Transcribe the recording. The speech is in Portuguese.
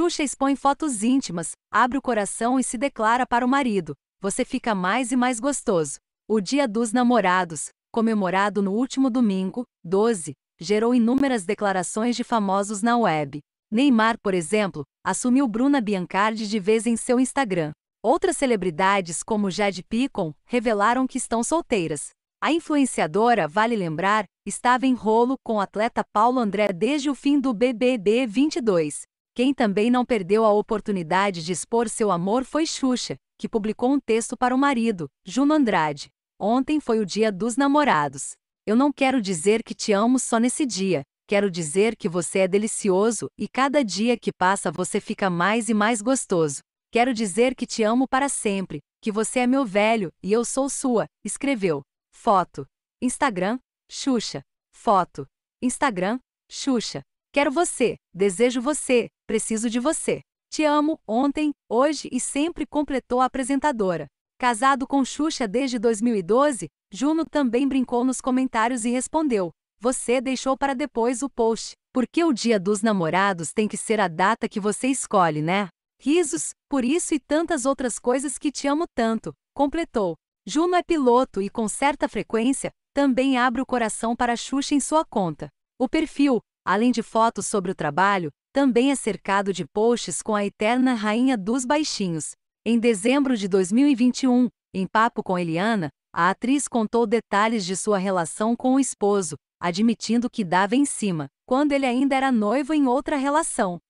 Xuxa expõe fotos íntimas, abre o coração e se declara para o marido. Você fica mais e mais gostoso. O Dia dos Namorados, comemorado no último domingo, 12, gerou inúmeras declarações de famosos na web. Neymar, por exemplo, assumiu Bruna Biancardi de vez em seu Instagram. Outras celebridades, como Jade Picon, revelaram que estão solteiras. A influenciadora, vale lembrar, estava em rolo com o atleta Paulo André desde o fim do BBB 22. Quem também não perdeu a oportunidade de expor seu amor foi Xuxa, que publicou um texto para o marido, Juno Andrade. Ontem foi o dia dos namorados. Eu não quero dizer que te amo só nesse dia, quero dizer que você é delicioso e cada dia que passa você fica mais e mais gostoso. Quero dizer que te amo para sempre, que você é meu velho e eu sou sua, escreveu. Foto. Instagram, Xuxa. Foto. Instagram, Xuxa. Quero você, desejo você, preciso de você. Te amo, ontem, hoje e sempre completou a apresentadora. Casado com Xuxa desde 2012, Juno também brincou nos comentários e respondeu: Você deixou para depois o post. Porque o dia dos namorados tem que ser a data que você escolhe, né? Risos, por isso e tantas outras coisas que te amo tanto, completou. Juno é piloto e, com certa frequência, também abre o coração para Xuxa em sua conta. O perfil, além de fotos sobre o trabalho, também é cercado de posts com a eterna rainha dos baixinhos. Em dezembro de 2021, em papo com Eliana, a atriz contou detalhes de sua relação com o esposo, admitindo que dava em cima, quando ele ainda era noivo em outra relação.